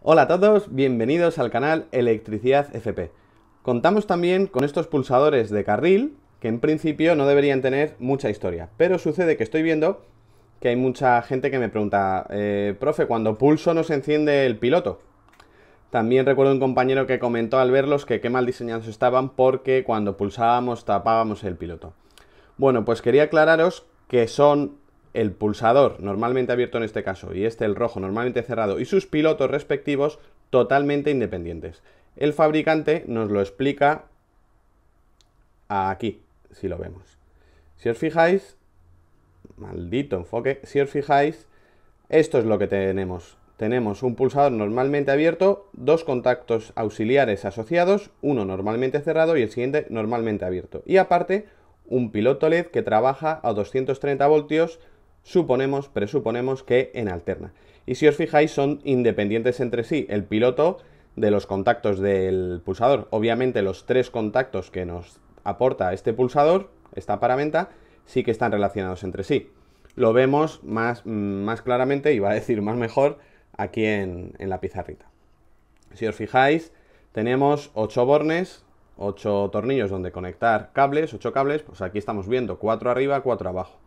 Hola a todos, bienvenidos al canal Electricidad FP. Contamos también con estos pulsadores de carril, que en principio no deberían tener mucha historia, pero sucede que estoy viendo que hay mucha gente que me pregunta, eh, profe, cuando pulso no se enciende el piloto. También recuerdo un compañero que comentó al verlos que qué mal diseñados estaban porque cuando pulsábamos tapábamos el piloto. Bueno, pues quería aclararos que son el pulsador, normalmente abierto en este caso, y este el rojo, normalmente cerrado, y sus pilotos respectivos totalmente independientes. El fabricante nos lo explica aquí, si lo vemos. Si os fijáis, maldito enfoque, si os fijáis, esto es lo que tenemos. Tenemos un pulsador normalmente abierto, dos contactos auxiliares asociados, uno normalmente cerrado y el siguiente normalmente abierto. Y aparte, un piloto LED que trabaja a 230 voltios suponemos, presuponemos que en alterna. Y si os fijáis, son independientes entre sí el piloto de los contactos del pulsador. Obviamente los tres contactos que nos aporta este pulsador, esta paramenta, sí que están relacionados entre sí. Lo vemos más, mm, más claramente, va a decir más mejor, aquí en, en la pizarrita. Si os fijáis, tenemos 8 bornes, 8 tornillos donde conectar cables, 8 cables, pues aquí estamos viendo 4 arriba, 4 abajo.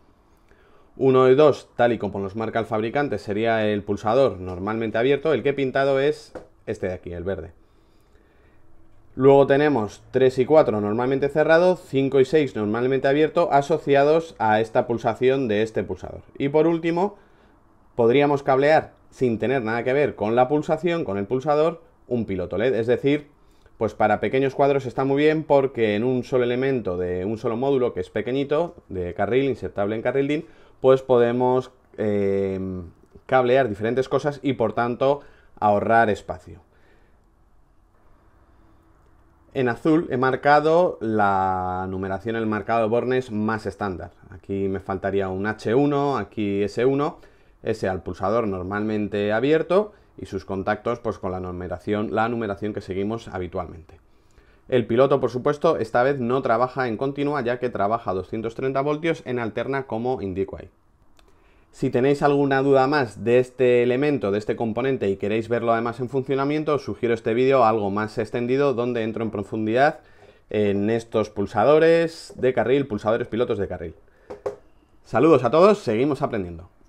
Uno y 2, tal y como nos marca el fabricante, sería el pulsador normalmente abierto. El que he pintado es este de aquí, el verde. Luego tenemos 3 y 4 normalmente cerrado, 5 y 6 normalmente abierto, asociados a esta pulsación de este pulsador. Y por último, podríamos cablear sin tener nada que ver con la pulsación, con el pulsador, un piloto LED. Es decir, pues para pequeños cuadros está muy bien porque en un solo elemento de un solo módulo que es pequeñito, de carril, insertable en carril DIN, pues podemos em, cablear diferentes cosas y por tanto ahorrar espacio. En azul he marcado la numeración, el marcado de bornes más estándar. Aquí me faltaría un H1, aquí S1, ese al pulsador normalmente abierto y sus contactos pues con la numeración, la numeración que seguimos habitualmente. El piloto, por supuesto, esta vez no trabaja en continua ya que trabaja 230 voltios en alterna como indico ahí. Si tenéis alguna duda más de este elemento, de este componente y queréis verlo además en funcionamiento, os sugiero este vídeo algo más extendido donde entro en profundidad en estos pulsadores de carril, pulsadores pilotos de carril. Saludos a todos, seguimos aprendiendo.